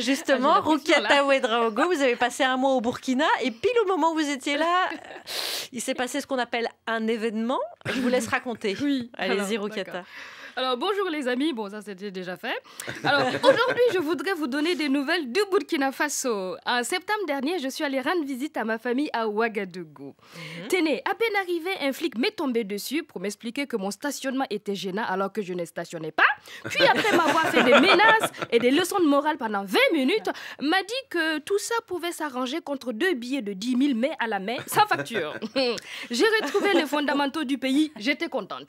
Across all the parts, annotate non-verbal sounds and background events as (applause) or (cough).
Euh, justement, ah, Ouedraogo, vous avez passé un mois au Burkina et pile au moment où vous étiez là, (laughs) il s'est passé ce qu'on appelle un événement. Je vous laisse raconter. Allez-y, Rukata. Alors bonjour les amis, bon ça c'était déjà fait. Alors (laughs) aujourd'hui je voudrais vous donner des nouvelles du Burkina Faso. En septembre dernier je suis allée rendre visite à ma famille à Ouagadougou. Mhm. Tenez, à peine arrivé, un flic m'est tombé dessus pour m'expliquer que mon stationnement était gênant alors que je ne stationnais pas. Puis après m'avoir fait des menaces et des leçons de morale pendant 20 minutes, m'a dit que tout ça pouvait s'arranger contre deux billets de 10 000 mais à la main sans facture. (laughs) J'ai retrouvé les fondamentaux du pays, j'étais contente.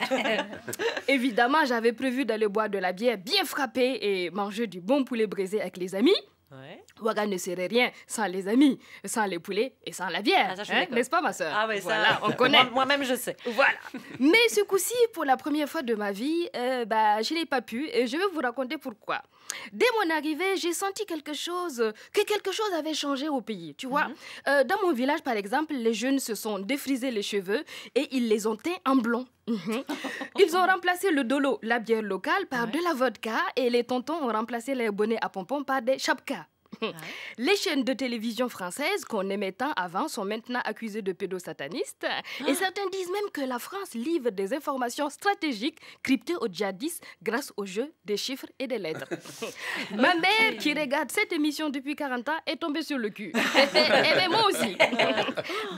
(laughs) Évidemment j'avais j'avais prévu d'aller boire de la bière bien frappée et manger du bon poulet brisé avec les amis. Ouais. ne serait rien sans les amis, sans les poulets et sans la bière. Ah, hein, n'est-ce pas, ma soeur Ah oui, on connaît. Moi-même, je sais. Voilà. Mais ce coup-ci, pour la première fois de ma vie, euh, bah, je n'ai pas pu et je vais vous raconter pourquoi. Dès mon arrivée, j'ai senti quelque chose, que quelque chose avait changé au pays. Tu vois, mhm. euh, dans mon village, par exemple, les jeunes se sont défrisés les cheveux et ils les ont teints en blond. Mhm. (laughs) Ils ont remplacé le dolo, la bière locale, par de la vodka et les tontons ont remplacé les bonnets à pompons par des chapkas. (laughs) Les chaînes de télévision françaises qu'on aimait tant avant sont maintenant accusées de pédosatanistes. Et ah. certains disent même que la France livre des informations stratégiques cryptées au djihadistes grâce au jeu des chiffres et des lettres. (laughs) Ma mère, qui regarde cette émission depuis 40 ans, est tombée sur le cul. (laughs) et moi aussi.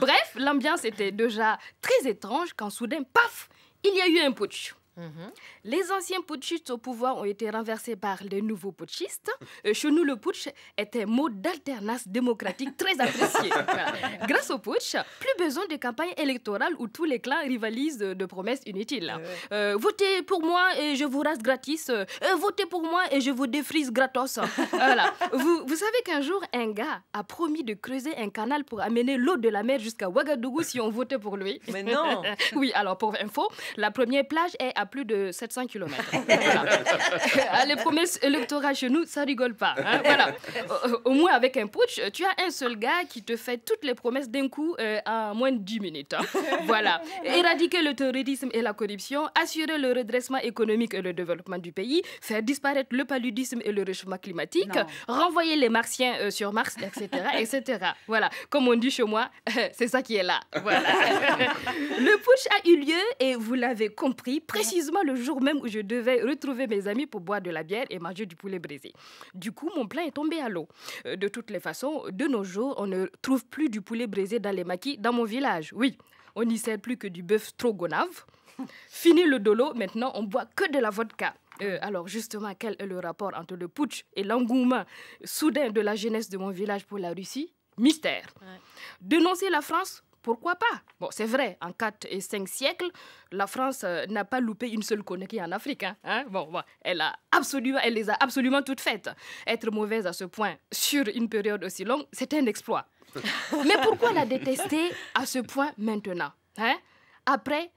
Bref, l'ambiance était déjà très étrange quand soudain, paf, il y a eu un putsch. Mhm. Les anciens putschistes au pouvoir ont été renversés par les nouveaux putschistes. Euh, chez nous, le putsch est un mot d'alternance démocratique (laughs) très apprécié. Grâce au putsch, plus besoin de campagnes électorales où tous les clans rivalisent de promesses inutiles. Euh, votez pour moi et je vous rase gratis. Euh, votez pour moi et je vous défrise gratos. voilà. (laughs) Vous, vous savez qu'un jour, un gars a promis de creuser un canal pour amener l'eau de la mer jusqu'à Ouagadougou si on votait pour lui. Mais non (laughs) Oui, alors pour info, la première plage est à plus de 700 km. (laughs) Ah, les promesses électorales chez nous, ça rigole pas. Hein. voilà. Au, moins, avec un putsch, tu as un seul gars qui te fait toutes les promesses d'un coup euh, en moins de 10 minutes. Hein. Voilà. Éradiquer le terrorisme et la corruption, assurer le redressement économique et le développement du pays, faire disparaître le paludisme et le réchauffement climatique, renvoyer les martiens euh, sur Mars, etc., etc. Voilà. Comme on dit chez moi, (laughs) c'est ça qui est là. (laughs) le putsch a eu lieu et vous l'avez compris, précisément le jour même où je devais retrouver mes amis pour boire de la bière et manger du poulet brisé. Du coup, mon plein est tombé à l'eau. Euh, de toutes les façons, de nos jours, on ne trouve plus du poulet brisé dans les maquis dans mon village. Oui, on n'y sert plus que du bœuf trogonave. Fini le dolo, maintenant on boit que de la vodka. Euh, alors justement, quel est le rapport entre le putsch et l'engouement soudain de la jeunesse de mon village pour la Russie Mystère. Dénoncer la France pourquoi pas Bon, c'est vrai, en 4 et 5 siècles, la France euh, n'a pas loupé une seule connerie en Afrique. Hein, hein? Bon, elle, a absolument, elle les a absolument toutes faites. Être mauvaise à ce point sur une période aussi longue, c'est un exploit. (laughs) Mais pourquoi la détester à ce point maintenant hein? Après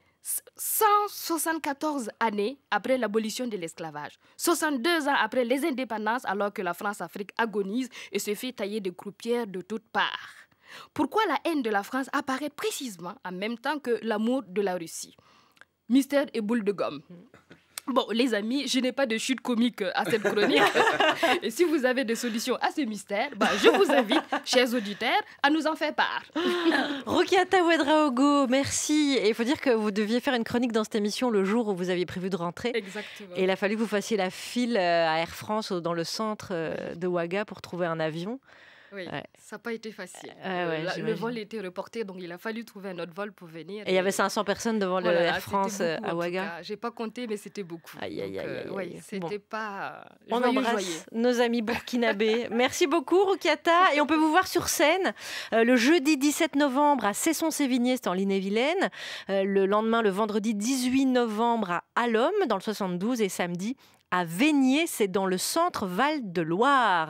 174 années après l'abolition de l'esclavage, 62 ans après les indépendances, alors que la France-Afrique agonise et se fait tailler des croupières de toutes parts. Pourquoi la haine de la France apparaît précisément en même temps que l'amour de la Russie Mystère et boule de gomme. Mm. Bon, les amis, je n'ai pas de chute comique à cette chronique. (laughs) et si vous avez des solutions à ce mystère, bah, je vous invite, chers auditeurs, à nous en faire part. (laughs) Rokiata Wedraogo, merci. Et il faut dire que vous deviez faire une chronique dans cette émission le jour où vous aviez prévu de rentrer. Exactement. Et il a fallu que vous fassiez la file euh, à Air France dans le centre euh, de Ouaga pour trouver un avion. Oui, ça n'a pas été facile. Ah, le, vol était reporté, donc il a fallu trouver un autre vol pour venir. Et il y avait 500 personnes devant l'Air France euh, à Ouaga J'ai pas compté, mais c'était beaucoup. pas. On embrasse nos amis burkinabés. (laughs) Merci beaucoup, Rukiata. Et on peut vous voir sur scène euh, le jeudi 17 novembre à Cesson-Sévigné, c'est en linné vilaine euh, le lendemain, le vendredi 18 novembre à Alhomme, dans le 72, et samedi à Vénier, c'est dans le centre Val de Loire.